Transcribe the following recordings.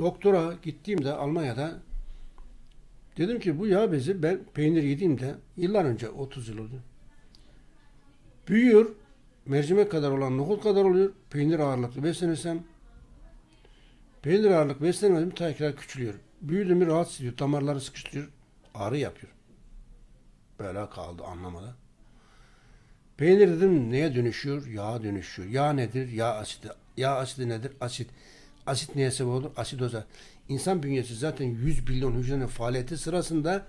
doktora gittiğimde Almanya'da dedim ki bu yağ bezi ben peynir yediğimde yıllar önce 30 yıl oldu. Büyüyor, mercimek kadar olan nohut kadar oluyor. Peynir ağırlıklı beslenirsem peynir ağırlıklı beslenmedim tekrar küçülüyor. Büyüdü mü rahatsız ediyor. Damarları sıkıştırıyor. Ağrı yapıyor. Böyle kaldı anlamadan. Peynir dedim neye dönüşüyor? Yağa dönüşüyor. Yağ nedir? Yağ asidi. Yağ asidi nedir? Asit asit neye sebep olur? Asidoza. İnsan bünyesi zaten 100 milyon hücrenin faaliyeti sırasında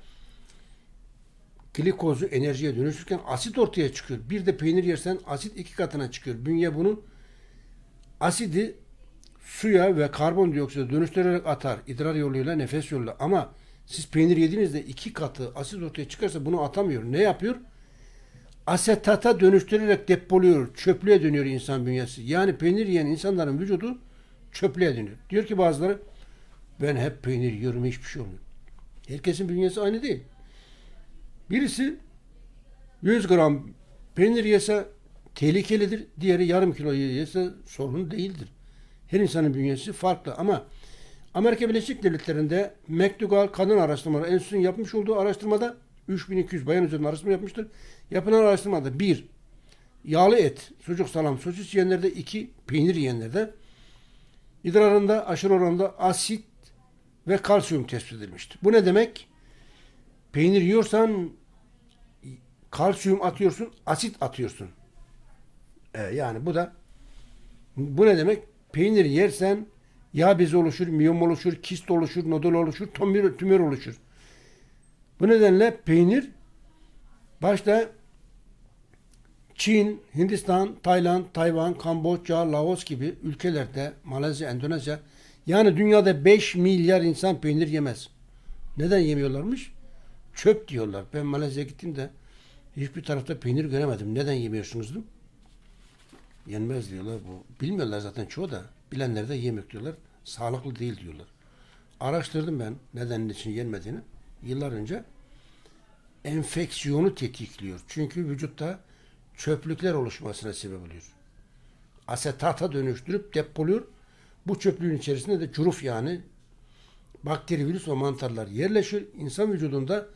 glikozu enerjiye dönüşürken asit ortaya çıkıyor. Bir de peynir yersen asit iki katına çıkıyor. Bünye bunun asidi suya ve karbondioksite dönüştürerek atar. İdrar yoluyla, nefes yoluyla. Ama siz peynir yediğinizde iki katı asit ortaya çıkarsa bunu atamıyor. Ne yapıyor? Asetata dönüştürerek depoluyor. Çöplüğe dönüyor insan bünyesi. Yani peynir yiyen insanların vücudu çöplüğe dönüyor. Diyor ki bazıları ben hep peynir yiyorum hiçbir şey olmuyor. Herkesin bünyesi aynı değil. Birisi 100 gram peynir yese tehlikelidir. Diğeri yarım kilo yese sorun değildir. Her insanın bünyesi farklı ama Amerika Birleşik Devletleri'nde McDougall Kadın Araştırmaları Enstitüsü'nün yapmış olduğu araştırmada 3200 bayan üzerinde araştırma yapmıştır. Yapılan araştırmada bir Yağlı et, sucuk, salam, sosis yiyenlerde iki Peynir yiyenlerde İdrarında aşırı oranda asit ve kalsiyum tespit edilmiştir. Bu ne demek? Peynir yiyorsan kalsiyum atıyorsun, asit atıyorsun. Ee, yani bu da bu ne demek? Peynir yersen yağ bezi oluşur, miyom oluşur, kist oluşur, nodul oluşur, tümör, tümör oluşur. Bu nedenle peynir başta Çin, Hindistan, Tayland, Tayvan, Kamboçya, Laos gibi ülkelerde Malezya, Endonezya yani dünyada 5 milyar insan peynir yemez. Neden yemiyorlarmış? Çöp diyorlar. Ben Malezya'ya gittim de hiçbir tarafta peynir göremedim. Neden yemiyorsunuz Yenmez diyorlar bu. Bilmiyorlar zaten çoğu da. Bilenler de yemek diyorlar. Sağlıklı değil diyorlar. Araştırdım ben nedenin için yenmediğini. Yıllar önce enfeksiyonu tetikliyor. Çünkü vücutta çöplükler oluşmasına sebep oluyor. Asetata dönüştürüp depoluyor. Bu çöplüğün içerisinde de çüruf yani bakteri, virüs ve mantarlar yerleşiyor. İnsan vücudunda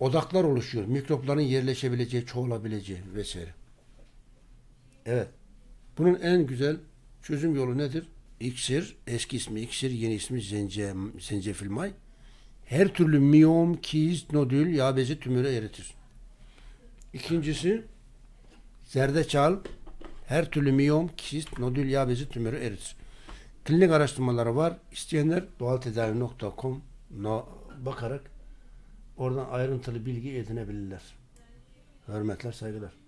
odaklar oluşuyor. Mikropların yerleşebileceği, çoğalabileceği vesaire. Evet. Bunun en güzel çözüm yolu nedir? İksir, eski ismi iksir, yeni ismi zence, zencefil may. Her türlü miyom, kiz, nodül, yağ bezi tümörü eritir. İkincisi zerdeçal her türlü miyom, kist, nodül, yağ bezi tümörü erir. Klinik araştırmaları var. İsteyenler doğaltedavi.com bakarak oradan ayrıntılı bilgi edinebilirler. Hürmetler, saygılar.